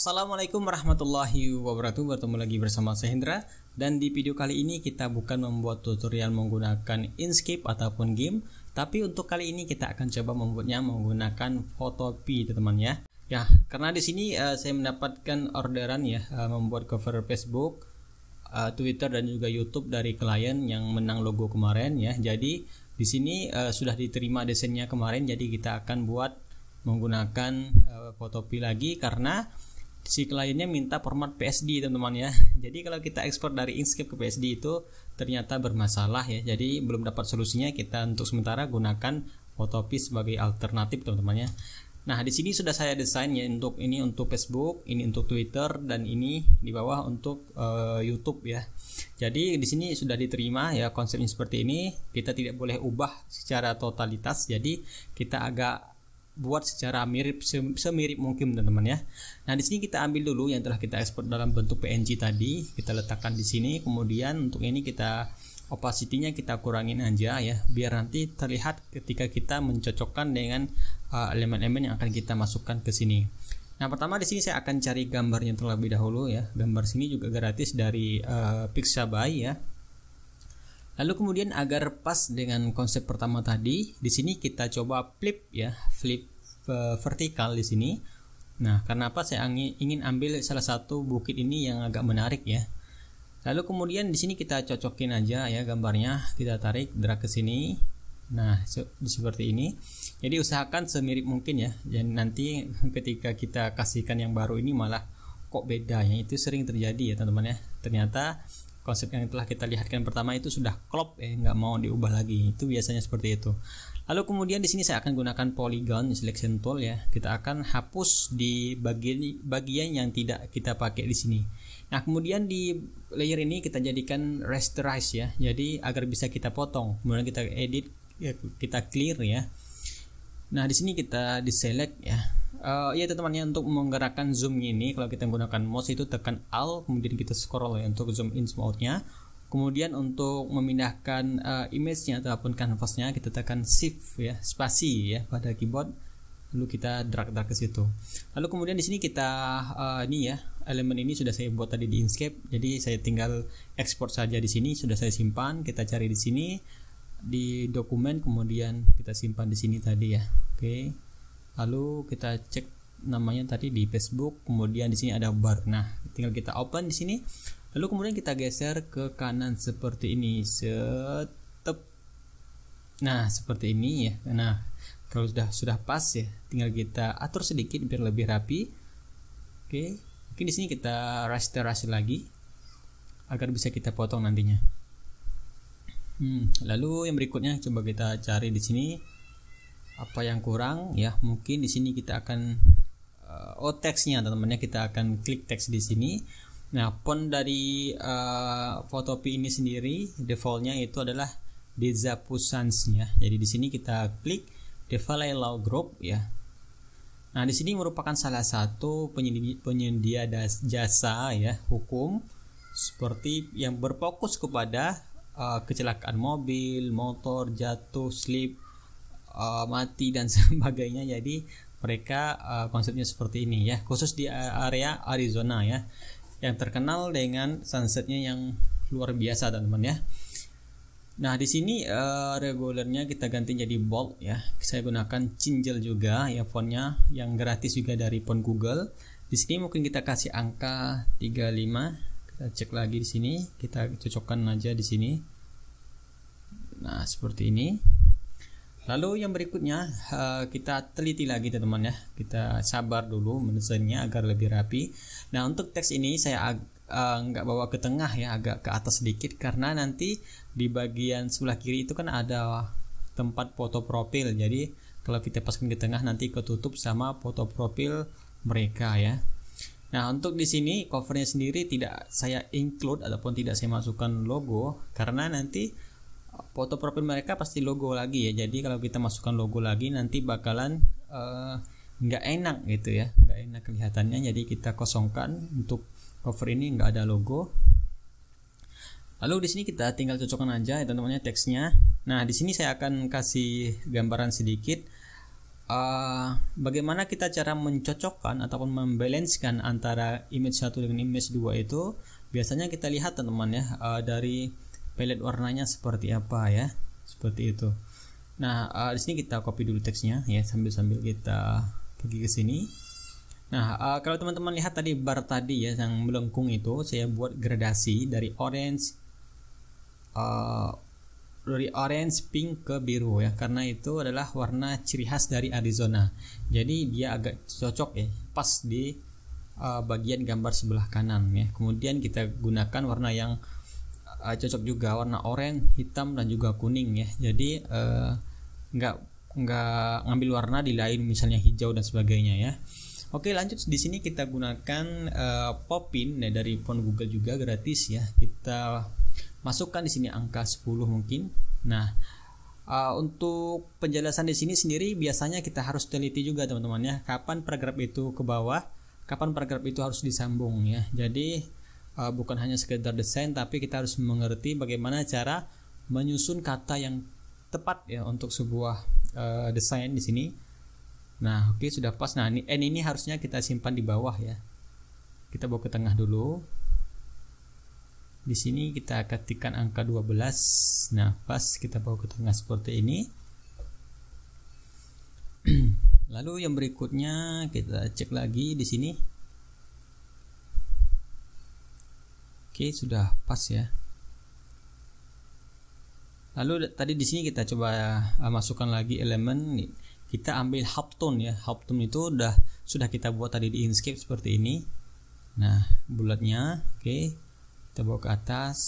Assalamualaikum warahmatullahi wabarakatuh Bertemu lagi bersama saya Hendra Dan di video kali ini kita bukan membuat tutorial menggunakan Inkscape ataupun game Tapi untuk kali ini kita akan coba membuatnya menggunakan Photopea teman-teman ya Ya, karena di sini uh, saya mendapatkan orderan ya uh, membuat cover Facebook, uh, Twitter dan juga YouTube dari klien yang menang logo kemarin ya. Jadi di sini uh, sudah diterima desainnya kemarin jadi kita akan buat menggunakan uh, Photopea lagi karena si kliennya minta format PSD teman-teman ya jadi kalau kita ekspor dari Inkscape ke PSD itu ternyata bermasalah ya jadi belum dapat solusinya kita untuk sementara gunakan Photoshop sebagai alternatif teman-teman ya nah di sini sudah saya desain ya untuk ini untuk Facebook ini untuk Twitter dan ini di bawah untuk uh, YouTube ya jadi di sini sudah diterima ya konsepnya seperti ini kita tidak boleh ubah secara totalitas jadi kita agak buat secara mirip semirip mungkin teman-teman ya. Nah di sini kita ambil dulu yang telah kita ekspor dalam bentuk PNG tadi kita letakkan di sini. Kemudian untuk ini kita opacity-nya kita kurangin aja ya biar nanti terlihat ketika kita mencocokkan dengan uh, elemen-elemen uh, yang akan kita masukkan ke sini. Nah pertama di sini saya akan cari gambarnya terlebih dahulu ya. Gambar sini juga gratis dari uh, Pixabay ya. Lalu kemudian agar pas dengan konsep pertama tadi, di sini kita coba flip ya, flip Eh, vertikal di sini. Nah, kenapa saya ingin ambil salah satu bukit ini yang agak menarik ya. Lalu kemudian di sini kita cocokin aja ya gambarnya, kita tarik drag ke sini. Nah, seperti ini. Jadi usahakan semirip mungkin ya. Dan nanti ketika kita kasihkan yang baru ini malah kok beda ya. Itu sering terjadi ya, teman-teman ya. Ternyata konsep yang telah kita lihatkan pertama itu sudah klop ya, nggak mau diubah lagi. Itu biasanya seperti itu. Lalu kemudian di sini saya akan gunakan polygon selection tool ya. Kita akan hapus di bagian bagian yang tidak kita pakai di sini. Nah, kemudian di layer ini kita jadikan rasterize ya. Jadi agar bisa kita potong. Kemudian kita edit ya, kita clear ya. Nah, di sini kita deselect ya. Uh, ya teman-teman untuk menggerakkan zoom ini kalau kita menggunakan mouse itu tekan alt kemudian kita scroll ya untuk zoom in zoom out-nya. Kemudian untuk memindahkan uh, image-nya ataupun canvas-nya kita tekan shift ya, spasi ya pada keyboard lalu kita drag drag ke situ. Lalu kemudian di sini kita uh, ini ya, elemen ini sudah saya buat tadi di Inkscape. Jadi saya tinggal export saja di sini, sudah saya simpan, kita cari di sini di dokumen kemudian kita simpan di sini tadi ya. Oke. Okay. Lalu kita cek namanya tadi di Facebook, kemudian di sini ada bar. Nah, tinggal kita open di sini. Lalu kemudian kita geser ke kanan seperti ini, setep. Nah, seperti ini ya. Nah, kalau sudah sudah pas ya, tinggal kita atur sedikit biar lebih rapi. Oke. Mungkin di sini kita raster-raster lagi agar bisa kita potong nantinya. Hmm, lalu yang berikutnya coba kita cari di sini apa yang kurang ya. Mungkin di sini kita akan eh, oh teksnya teman-temannya kita akan klik teks di sini Nah, font dari uh, eh, Photopea ini sendiri defaultnya itu adalah Dezapusans ya. Jadi di sini kita klik Law Group ya. Nah, di sini merupakan salah satu penyedia, jasa ya hukum seperti yang berfokus kepada uh, kecelakaan mobil, motor, jatuh, slip, uh, mati dan sebagainya. Jadi mereka uh, konsepnya seperti ini ya, khusus di area Arizona ya yang terkenal dengan sunsetnya yang luar biasa teman-teman ya nah di sini uh, regulernya kita ganti jadi bold ya saya gunakan cinjel juga ya fontnya yang gratis juga dari font Google di sini mungkin kita kasih angka 35 kita cek lagi di sini kita cocokkan aja di sini nah seperti ini Lalu yang berikutnya eh, kita teliti lagi teman-teman ya. Kita sabar dulu menyusunnya agar lebih rapi. Nah, untuk teks ini saya uh, nggak bawa ke tengah ya, agak ke atas sedikit karena nanti di bagian sebelah kiri itu kan ada tempat foto profil. Jadi kalau kita paskan di tengah nanti ketutup sama foto profil mereka ya. Nah, untuk di sini covernya sendiri tidak saya include ataupun tidak saya masukkan logo karena nanti foto profil mereka pasti logo lagi ya jadi kalau kita masukkan logo lagi nanti bakalan eh, nggak uh, enak gitu ya nggak enak kelihatannya jadi kita kosongkan untuk cover ini nggak ada logo lalu di sini kita tinggal cocokkan aja ya teman-temannya teksnya nah di sini saya akan kasih gambaran sedikit uh, bagaimana kita cara mencocokkan ataupun membalancekan antara image 1 dengan image 2 itu biasanya kita lihat teman-teman ya uh, dari palette warnanya seperti apa ya seperti itu nah uh, di sini kita copy dulu teksnya ya sambil sambil kita pergi ke sini nah uh, kalau teman-teman lihat tadi bar tadi ya yang melengkung itu saya buat gradasi dari orange uh, dari orange pink ke biru ya karena itu adalah warna ciri khas dari Arizona jadi dia agak cocok ya pas di uh, bagian gambar sebelah kanan ya kemudian kita gunakan warna yang uh, cocok juga warna oranye, hitam dan juga kuning ya. Jadi uh, nggak ngambil warna di lain misalnya hijau dan sebagainya ya. Oke lanjut di sini kita gunakan uh, popin ya, dari font Google juga gratis ya. Kita masukkan di sini angka 10 mungkin. Nah uh, untuk penjelasan di sini sendiri biasanya kita harus teliti juga teman-teman ya. Kapan paragraf itu ke bawah, kapan paragraf itu harus disambung ya. Jadi uh, bukan hanya sekedar desain tapi kita harus mengerti bagaimana cara menyusun kata yang tepat ya untuk sebuah uh, desain di sini. Nah, oke okay, sudah pas. Nah, ini N ini harusnya kita simpan di bawah ya. Kita bawa ke tengah dulu. Di sini kita ketikkan angka 12. Nah, pas kita bawa ke tengah seperti ini. Lalu yang berikutnya kita cek lagi di sini. Oke, sudah pas ya. Lalu tadi di sini kita coba uh, masukkan lagi elemen nih. Kita ambil halftone ya. Halftone itu udah sudah kita buat tadi di Inkscape seperti ini. Nah, bulatnya oke. Kita bawa ke atas.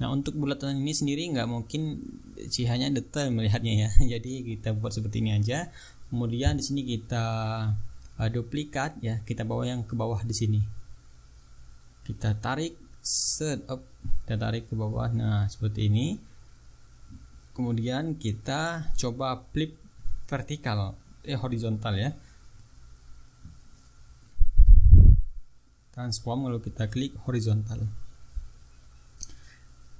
Nah, untuk bulatan ini sendiri nggak mungkin sih hanya detail melihatnya ya. Jadi kita buat seperti ini aja. Kemudian di sini kita uh, eh, duplikat ya, kita bawa yang ke bawah di sini kita tarik set up kita tarik ke bawah nah seperti ini kemudian kita coba flip vertikal eh horizontal ya transform lalu kita klik horizontal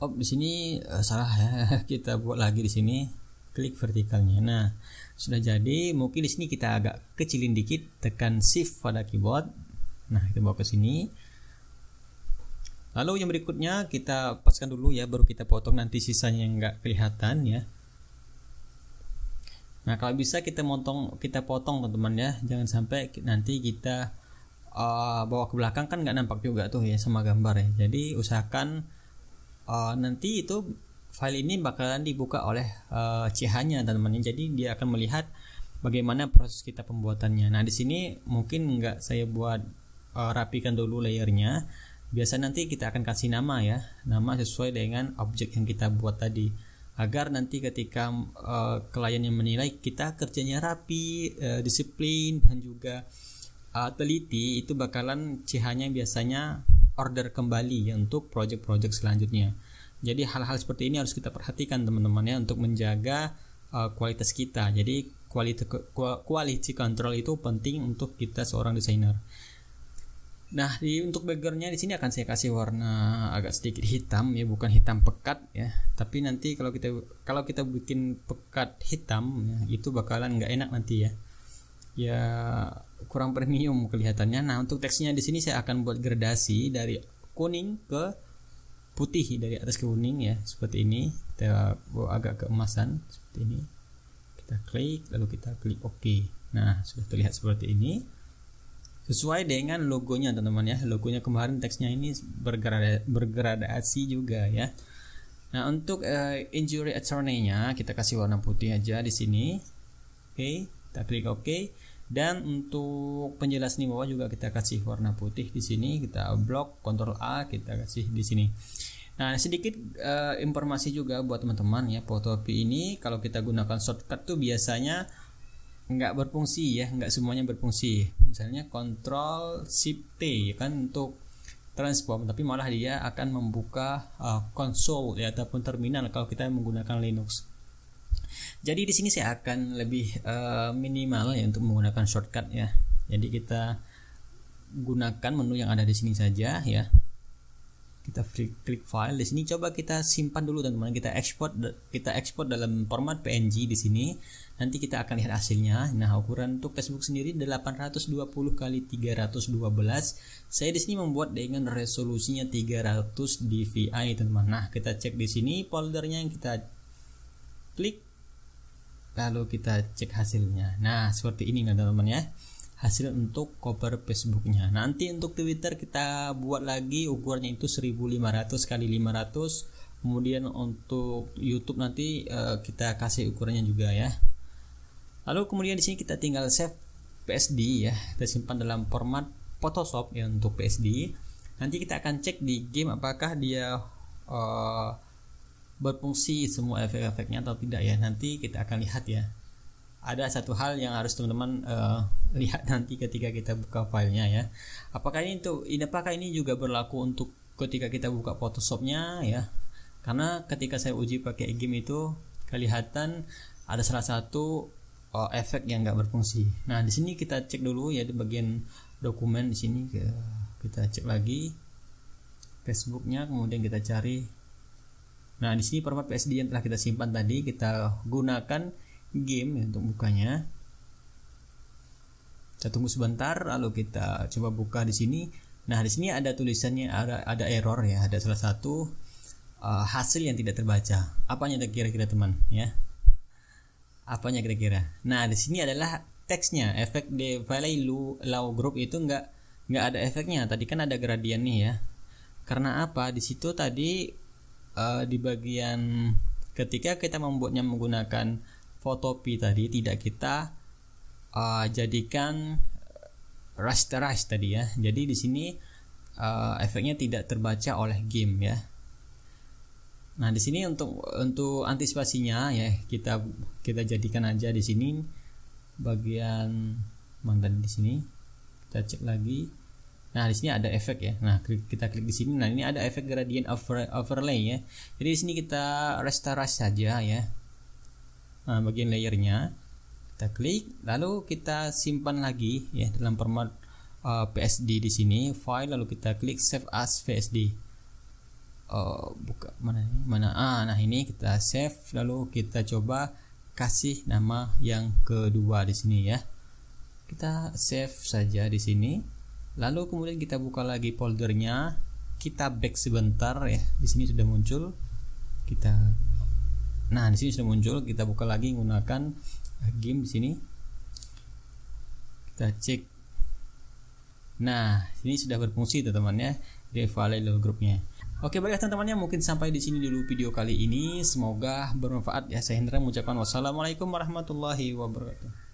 oh di sini uh, salah ya kita buat lagi di sini klik vertikalnya nah sudah jadi mungkin di sini kita agak kecilin dikit tekan shift pada keyboard nah kita bawa ke sini Lalu yang berikutnya kita paskan dulu ya baru kita potong nanti sisanya yang nggak kelihatan ya. Nah kalau bisa kita motong kita potong teman-teman ya jangan sampai nanti kita uh, bawa ke belakang kan nggak nampak juga tuh ya sama gambar ya. Jadi usahakan uh, nanti itu file ini bakalan dibuka oleh uh, eh, CH-nya teman-teman. Jadi dia akan melihat bagaimana proses kita pembuatannya. Nah di sini mungkin nggak saya buat uh, rapikan dulu layernya biasa nanti kita akan kasih nama ya nama sesuai dengan objek yang kita buat tadi agar nanti ketika uh, klien yang menilai kita kerjanya rapi uh, disiplin dan juga uh, teliti itu bakalan CH-nya biasanya order kembali ya untuk proyek-proyek selanjutnya jadi hal-hal seperti ini harus kita perhatikan teman-teman ya untuk menjaga uh, kualitas kita jadi quality control itu penting untuk kita seorang desainer Nah, di untuk backgroundnya di sini akan saya kasih warna agak sedikit hitam ya, bukan hitam pekat ya. Tapi nanti kalau kita kalau kita bikin pekat hitam ya, itu bakalan nggak enak nanti ya. Ya kurang premium kelihatannya. Nah, untuk teksnya di sini saya akan buat gradasi dari kuning ke putih dari atas ke kuning ya, seperti ini. Kita agak keemasan seperti ini. Kita klik lalu kita klik OK. Nah, sudah terlihat seperti ini sesuai dengan logonya teman-teman ya logonya kemarin teksnya ini bergrada, bergradasi juga ya nah untuk uh, injury attorney-nya kita kasih warna putih aja di sini oke okay, kita klik oke okay. dan untuk penjelasan di bawah juga kita kasih warna putih di sini kita blok kontrol A kita kasih di sini Nah, sedikit uh, informasi juga buat teman-teman ya, Photopea ini kalau kita gunakan shortcut tuh biasanya nggak berfungsi ya nggak semuanya berfungsi misalnya kontrol shift T ya kan untuk transform tapi malah dia akan membuka uh, console ya ataupun terminal kalau kita menggunakan Linux jadi di sini saya akan lebih uh, minimal ya untuk menggunakan shortcut ya jadi kita gunakan menu yang ada di sini saja ya kita free, klik file di sini coba kita simpan dulu teman-teman kita export kita export dalam format PNG di sini nanti kita akan lihat hasilnya nah ukuran untuk Facebook sendiri 820 kali 312 saya di sini membuat dengan resolusinya 300 dvi teman-teman nah kita cek di sini foldernya yang kita klik lalu kita cek hasilnya nah seperti ini teman-teman ya hasil untuk cover Facebooknya nanti untuk Twitter kita buat lagi ukurannya itu 1500 kali 500 kemudian untuk YouTube nanti uh, kita kasih ukurannya juga ya lalu kemudian di sini kita tinggal save PSD ya kita simpan dalam format Photoshop ya untuk PSD nanti kita akan cek di game apakah dia uh, berfungsi semua efek-efeknya atau tidak ya nanti kita akan lihat ya ada satu hal yang harus teman-teman uh, lihat nanti ketika kita buka filenya ya. Apakah ini tuh, ini apakah ini juga berlaku untuk ketika kita buka Photoshopnya ya? Karena ketika saya uji pakai game itu kelihatan ada salah satu uh, efek yang nggak berfungsi. Nah di sini kita cek dulu ya di bagian dokumen di sini kita cek lagi Facebooknya kemudian kita cari. Nah di sini format PSD yang telah kita simpan tadi kita gunakan game ya untuk bukanya kita tunggu sebentar lalu kita coba buka di sini nah di sini ada tulisannya ada ada error ya ada salah satu uh, hasil yang tidak terbaca apanya kira-kira teman ya apanya kira-kira nah di sini adalah teksnya efek de valley low group itu nggak nggak ada efeknya tadi kan ada gradien nih ya karena apa di situ tadi uh, di bagian ketika kita membuatnya menggunakan foto fotopi tadi tidak kita uh, jadikan rasterize tadi ya. Jadi di sini uh, efeknya tidak terbaca oleh game ya. Nah, di sini untuk untuk antisipasinya ya kita kita jadikan aja di sini bagian mantan di sini. Kita cek lagi. Nah, di sini ada efek ya. Nah, kita klik di sini. Nah, ini ada efek gradient overlay ya. Jadi di sini kita rasterize saja ya uh, bagian layernya kita klik lalu kita simpan lagi ya dalam format uh, ah, PSD di sini file lalu kita klik save as PSD uh, oh, buka mana mana ah nah ini kita save lalu kita coba kasih nama yang kedua di sini ya kita save saja di sini lalu kemudian kita buka lagi foldernya kita back sebentar ya di sini sudah muncul kita Nah, di sini sudah muncul, kita buka lagi menggunakan eh, game di sini. Kita cek. Nah, ini sudah berfungsi teman-teman ya, Deva level grupnya. Oke baiklah teman-teman ya mungkin sampai di sini dulu video kali ini semoga bermanfaat ya saya Hendra mengucapkan wassalamualaikum warahmatullahi wabarakatuh.